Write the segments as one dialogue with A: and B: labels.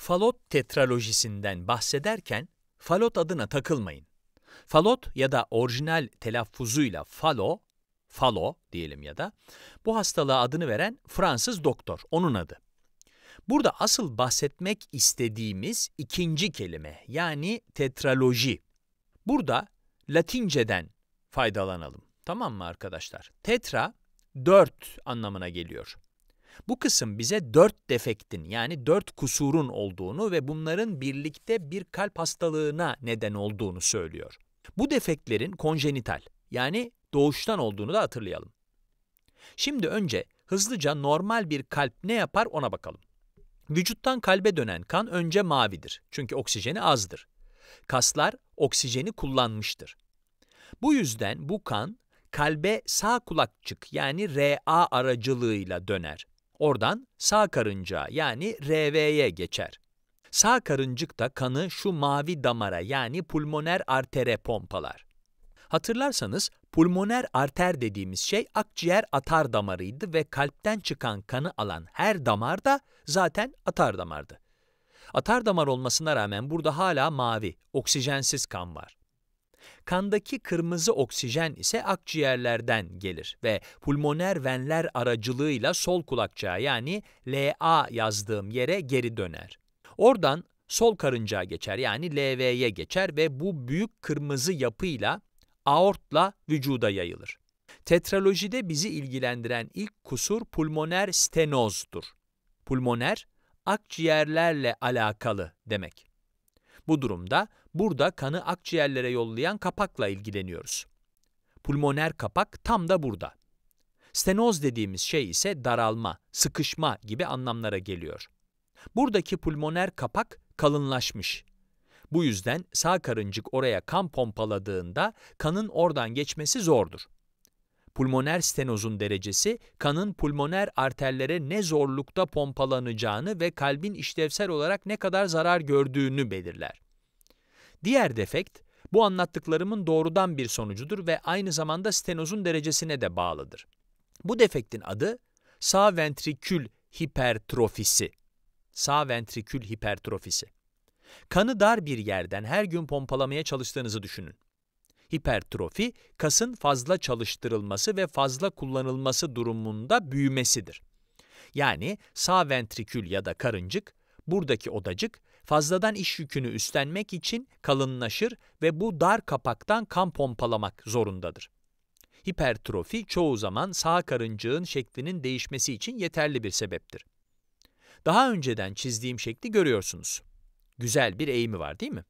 A: falot tetralojisinden bahsederken falot adına takılmayın. Falot ya da orijinal telaffuzuyla falo, falo diyelim ya da bu hastalığa adını veren Fransız doktor, onun adı. Burada asıl bahsetmek istediğimiz ikinci kelime yani tetraloji. Burada Latinceden faydalanalım. Tamam mı arkadaşlar? Tetra, dört anlamına geliyor. Bu kısım bize dört defektin yani dört kusurun olduğunu ve bunların birlikte bir kalp hastalığına neden olduğunu söylüyor. Bu defektlerin konjenital yani doğuştan olduğunu da hatırlayalım. Şimdi önce hızlıca normal bir kalp ne yapar ona bakalım. Vücuttan kalbe dönen kan önce mavidir çünkü oksijeni azdır. Kaslar oksijeni kullanmıştır. Bu yüzden bu kan kalbe sağ kulakçık yani RA aracılığıyla döner. Oradan sağ karıncağa yani RV'ye geçer. Sağ karıncık da kanı şu mavi damara yani pulmoner artere pompalar. Hatırlarsanız pulmoner arter dediğimiz şey akciğer atar damarıydı ve kalpten çıkan kanı alan her damar da zaten atar damardı. Atar damar olmasına rağmen burada hala mavi, oksijensiz kan var. Kandaki kırmızı oksijen ise akciğerlerden gelir ve pulmoner venler aracılığıyla sol kulakçığa yani LA yazdığım yere geri döner. Oradan sol karıncağa geçer yani LV'ye geçer ve bu büyük kırmızı yapıyla aortla vücuda yayılır. Tetralojide bizi ilgilendiren ilk kusur pulmoner stenozdur. Pulmoner, akciğerlerle alakalı demek. Bu durumda Burada kanı akciğerlere yollayan kapakla ilgileniyoruz. Pulmoner kapak tam da burada. Stenoz dediğimiz şey ise daralma, sıkışma gibi anlamlara geliyor. Buradaki pulmoner kapak kalınlaşmış. Bu yüzden sağ karıncık oraya kan pompaladığında kanın oradan geçmesi zordur. Pulmoner stenozun derecesi kanın pulmoner arterlere ne zorlukta pompalanacağını ve kalbin işlevsel olarak ne kadar zarar gördüğünü belirler. Diğer defekt, bu anlattıklarımın doğrudan bir sonucudur ve aynı zamanda stenozun derecesine de bağlıdır. Bu defektin adı sağ ventrikül hipertrofisi. Sağ ventrikül hipertrofisi. Kanı dar bir yerden her gün pompalamaya çalıştığınızı düşünün. Hipertrofi, kasın fazla çalıştırılması ve fazla kullanılması durumunda büyümesidir. Yani sağ ventrikül ya da karıncık, buradaki odacık, fazladan iş yükünü üstlenmek için kalınlaşır ve bu dar kapaktan kan pompalamak zorundadır. Hipertrofi çoğu zaman sağ karıncığın şeklinin değişmesi için yeterli bir sebeptir. Daha önceden çizdiğim şekli görüyorsunuz. Güzel bir eğimi var değil mi?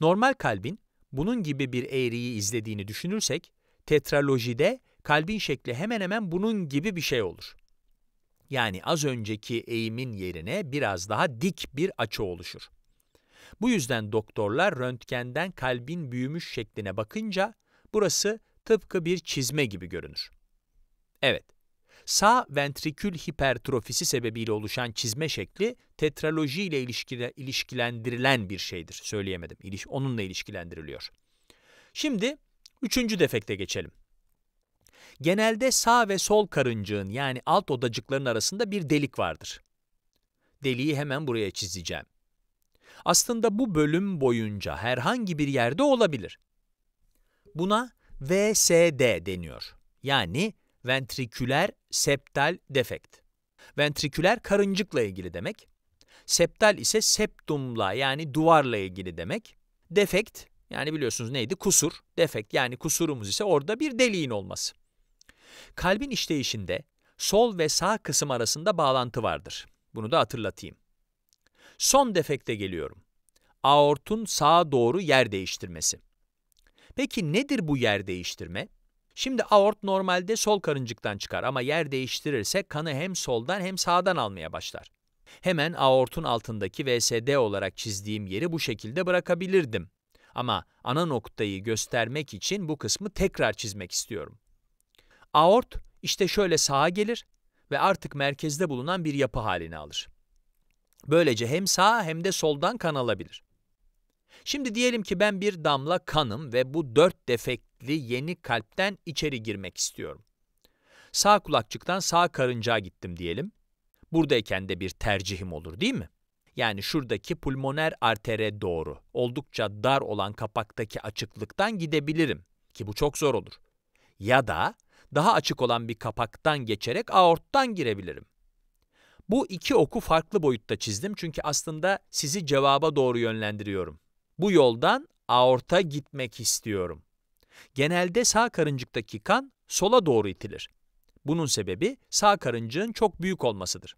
A: Normal kalbin bunun gibi bir eğriyi izlediğini düşünürsek, tetralojide kalbin şekli hemen hemen bunun gibi bir şey olur yani az önceki eğimin yerine biraz daha dik bir açı oluşur. Bu yüzden doktorlar röntgenden kalbin büyümüş şekline bakınca burası tıpkı bir çizme gibi görünür. Evet, sağ ventrikül hipertrofisi sebebiyle oluşan çizme şekli tetraloji ile ilişkilendirilen bir şeydir. Söyleyemedim, onunla ilişkilendiriliyor. Şimdi üçüncü defekte geçelim. Genelde sağ ve sol karıncığın yani alt odacıkların arasında bir delik vardır. Deliği hemen buraya çizeceğim. Aslında bu bölüm boyunca herhangi bir yerde olabilir. Buna VSD deniyor. Yani ventriküler septal defekt. Ventriküler karıncıkla ilgili demek. Septal ise septumla yani duvarla ilgili demek. Defekt yani biliyorsunuz neydi? Kusur. Defekt yani kusurumuz ise orada bir deliğin olması. Kalbin işleyişinde sol ve sağ kısım arasında bağlantı vardır. Bunu da hatırlatayım. Son defekte geliyorum. Aortun sağa doğru yer değiştirmesi. Peki nedir bu yer değiştirme? Şimdi aort normalde sol karıncıktan çıkar ama yer değiştirirse kanı hem soldan hem sağdan almaya başlar. Hemen aortun altındaki VSD olarak çizdiğim yeri bu şekilde bırakabilirdim. Ama ana noktayı göstermek için bu kısmı tekrar çizmek istiyorum. Aort işte şöyle sağa gelir ve artık merkezde bulunan bir yapı halini alır. Böylece hem sağ hem de soldan kan alabilir. Şimdi diyelim ki ben bir damla kanım ve bu dört defektli yeni kalpten içeri girmek istiyorum. Sağ kulakçıktan sağ karıncağa gittim diyelim. Buradayken de bir tercihim olur değil mi? Yani şuradaki pulmoner artere doğru, oldukça dar olan kapaktaki açıklıktan gidebilirim ki bu çok zor olur. Ya da daha açık olan bir kapaktan geçerek aorttan girebilirim. Bu iki oku farklı boyutta çizdim çünkü aslında sizi cevaba doğru yönlendiriyorum. Bu yoldan aorta gitmek istiyorum. Genelde sağ karıncıktaki kan sola doğru itilir. Bunun sebebi sağ karıncığın çok büyük olmasıdır.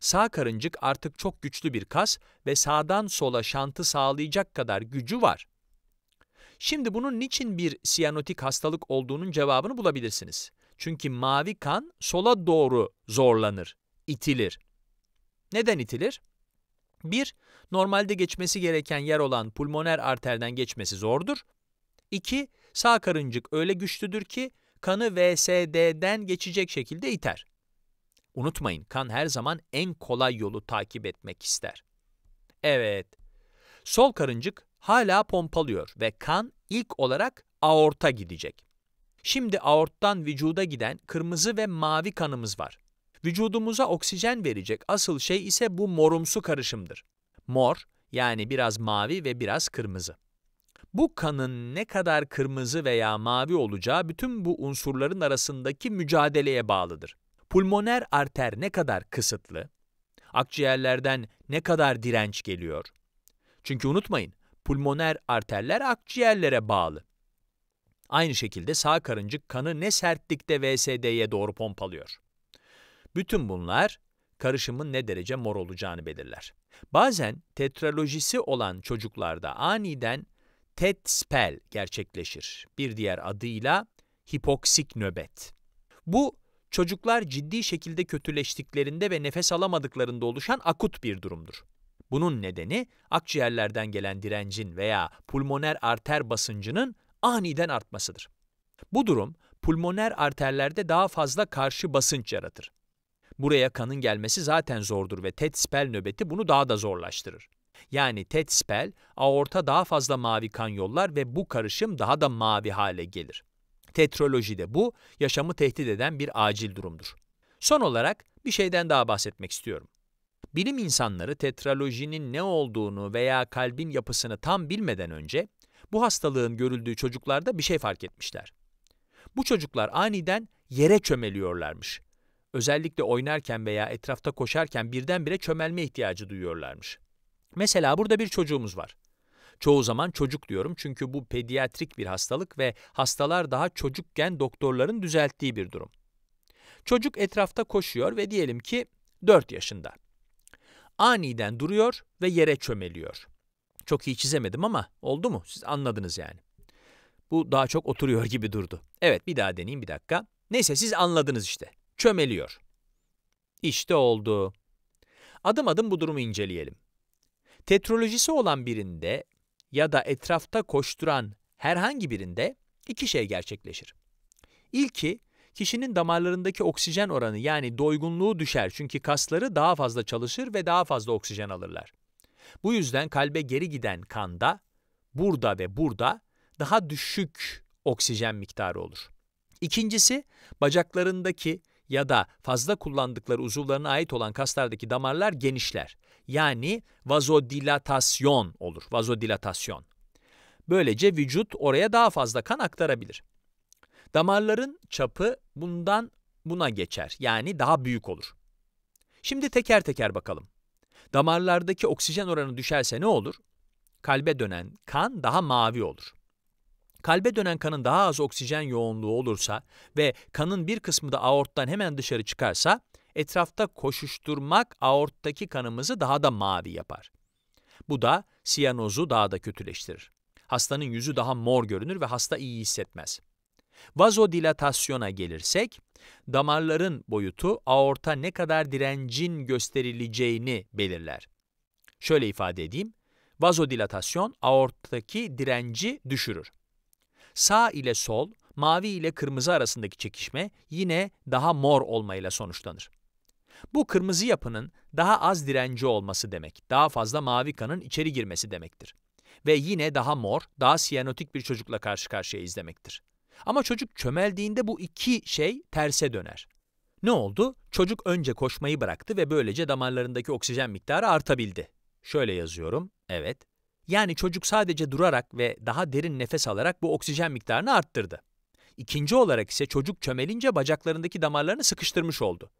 A: Sağ karıncık artık çok güçlü bir kas ve sağdan sola şantı sağlayacak kadar gücü var. Şimdi bunun niçin bir siyanotik hastalık olduğunun cevabını bulabilirsiniz. Çünkü mavi kan sola doğru zorlanır, itilir. Neden itilir? 1. Normalde geçmesi gereken yer olan pulmoner arterden geçmesi zordur. 2. Sağ karıncık öyle güçlüdür ki kanı VSD'den geçecek şekilde iter. Unutmayın, kan her zaman en kolay yolu takip etmek ister. Evet, sol karıncık hala pompalıyor ve kan ilk olarak aorta gidecek. Şimdi aorttan vücuda giden kırmızı ve mavi kanımız var. Vücudumuza oksijen verecek asıl şey ise bu morumsu karışımdır. Mor, yani biraz mavi ve biraz kırmızı. Bu kanın ne kadar kırmızı veya mavi olacağı bütün bu unsurların arasındaki mücadeleye bağlıdır. Pulmoner arter ne kadar kısıtlı, akciğerlerden ne kadar direnç geliyor. Çünkü unutmayın, Pulmoner arterler akciğerlere bağlı. Aynı şekilde sağ karıncık kanı ne sertlikte VSD'ye doğru pompalıyor. Bütün bunlar karışımın ne derece mor olacağını belirler. Bazen tetralojisi olan çocuklarda aniden TET e spell gerçekleşir. Bir diğer adıyla hipoksik nöbet. Bu çocuklar ciddi şekilde kötüleştiklerinde ve nefes alamadıklarında oluşan akut bir durumdur. Bunun nedeni akciğerlerden gelen direncin veya pulmoner arter basıncının aniden artmasıdır. Bu durum pulmoner arterlerde daha fazla karşı basınç yaratır. Buraya kanın gelmesi zaten zordur ve TET e spell nöbeti bunu daha da zorlaştırır. Yani TET e spell, aorta daha fazla mavi kan yollar ve bu karışım daha da mavi hale gelir. Tetrolojide bu, yaşamı tehdit eden bir acil durumdur. Son olarak bir şeyden daha bahsetmek istiyorum. Bilim insanları tetralojinin ne olduğunu veya kalbin yapısını tam bilmeden önce bu hastalığın görüldüğü çocuklarda bir şey fark etmişler. Bu çocuklar aniden yere çömeliyorlarmış. Özellikle oynarken veya etrafta koşarken birdenbire çömelme ihtiyacı duyuyorlarmış. Mesela burada bir çocuğumuz var. Çoğu zaman çocuk diyorum çünkü bu pediatrik bir hastalık ve hastalar daha çocukken doktorların düzelttiği bir durum. Çocuk etrafta koşuyor ve diyelim ki 4 yaşında aniden duruyor ve yere çömeliyor. Çok iyi çizemedim ama oldu mu? Siz anladınız yani. Bu daha çok oturuyor gibi durdu. Evet bir daha deneyeyim bir dakika. Neyse siz anladınız işte. Çömeliyor. İşte oldu. Adım adım bu durumu inceleyelim. Tetrolojisi olan birinde ya da etrafta koşturan herhangi birinde iki şey gerçekleşir. İlki, kişinin damarlarındaki oksijen oranı yani doygunluğu düşer çünkü kasları daha fazla çalışır ve daha fazla oksijen alırlar. Bu yüzden kalbe geri giden kanda, burada ve burada daha düşük oksijen miktarı olur. İkincisi, bacaklarındaki ya da fazla kullandıkları uzuvlarına ait olan kaslardaki damarlar genişler. Yani vazodilatasyon olur, vazodilatasyon. Böylece vücut oraya daha fazla kan aktarabilir. Damarların çapı bundan buna geçer. Yani daha büyük olur. Şimdi teker teker bakalım. Damarlardaki oksijen oranı düşerse ne olur? Kalbe dönen kan daha mavi olur. Kalbe dönen kanın daha az oksijen yoğunluğu olursa ve kanın bir kısmı da aorttan hemen dışarı çıkarsa, etrafta koşuşturmak aorttaki kanımızı daha da mavi yapar. Bu da siyanozu daha da kötüleştirir. Hastanın yüzü daha mor görünür ve hasta iyi hissetmez. Vazodilatasyona gelirsek, damarların boyutu aorta ne kadar direncin gösterileceğini belirler. Şöyle ifade edeyim, vazodilatasyon aorttaki direnci düşürür. Sağ ile sol, mavi ile kırmızı arasındaki çekişme yine daha mor olmayla sonuçlanır. Bu kırmızı yapının daha az direnci olması demek, daha fazla mavi kanın içeri girmesi demektir. Ve yine daha mor, daha siyanotik bir çocukla karşı karşıya izlemektir. Ama çocuk çömeldiğinde bu iki şey terse döner. Ne oldu? Çocuk önce koşmayı bıraktı ve böylece damarlarındaki oksijen miktarı artabildi. Şöyle yazıyorum, evet. Yani çocuk sadece durarak ve daha derin nefes alarak bu oksijen miktarını arttırdı. İkinci olarak ise çocuk çömelince bacaklarındaki damarlarını sıkıştırmış oldu.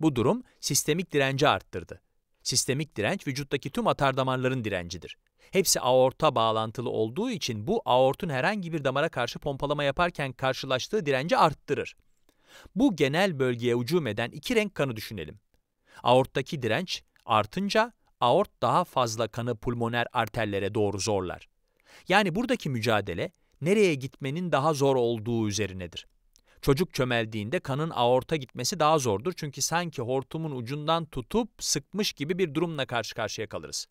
A: Bu durum sistemik direnci arttırdı. Sistemik direnç vücuttaki tüm atardamarların direncidir. Hepsi aorta bağlantılı olduğu için bu aortun herhangi bir damara karşı pompalama yaparken karşılaştığı direnci arttırır. Bu genel bölgeye ucum eden iki renk kanı düşünelim. Aorttaki direnç artınca aort daha fazla kanı pulmoner arterlere doğru zorlar. Yani buradaki mücadele nereye gitmenin daha zor olduğu üzerinedir. Çocuk çömeldiğinde kanın aorta gitmesi daha zordur çünkü sanki hortumun ucundan tutup sıkmış gibi bir durumla karşı karşıya kalırız.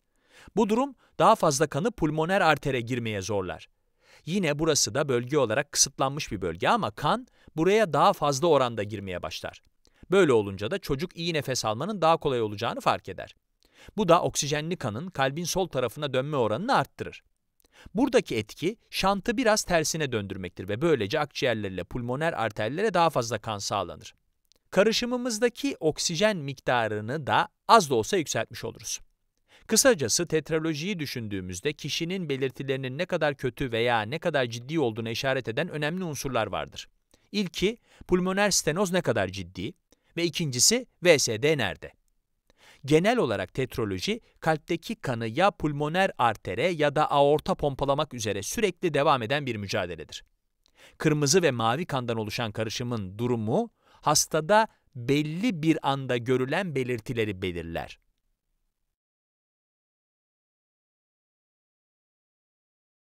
A: Bu durum daha fazla kanı pulmoner artere girmeye zorlar. Yine burası da bölge olarak kısıtlanmış bir bölge ama kan buraya daha fazla oranda girmeye başlar. Böyle olunca da çocuk iyi nefes almanın daha kolay olacağını fark eder. Bu da oksijenli kanın kalbin sol tarafına dönme oranını arttırır. Buradaki etki şantı biraz tersine döndürmektir ve böylece akciğerlerle pulmoner arterlere daha fazla kan sağlanır. Karışımımızdaki oksijen miktarını da az da olsa yükseltmiş oluruz. Kısacası tetralojiyi düşündüğümüzde kişinin belirtilerinin ne kadar kötü veya ne kadar ciddi olduğunu işaret eden önemli unsurlar vardır. İlki, pulmoner stenoz ne kadar ciddi ve ikincisi VSD nerede? Genel olarak tetroloji, kalpteki kanı ya pulmoner artere ya da aorta pompalamak üzere sürekli devam eden bir mücadeledir. Kırmızı ve mavi kandan oluşan karışımın durumu, hastada belli bir anda görülen belirtileri belirler.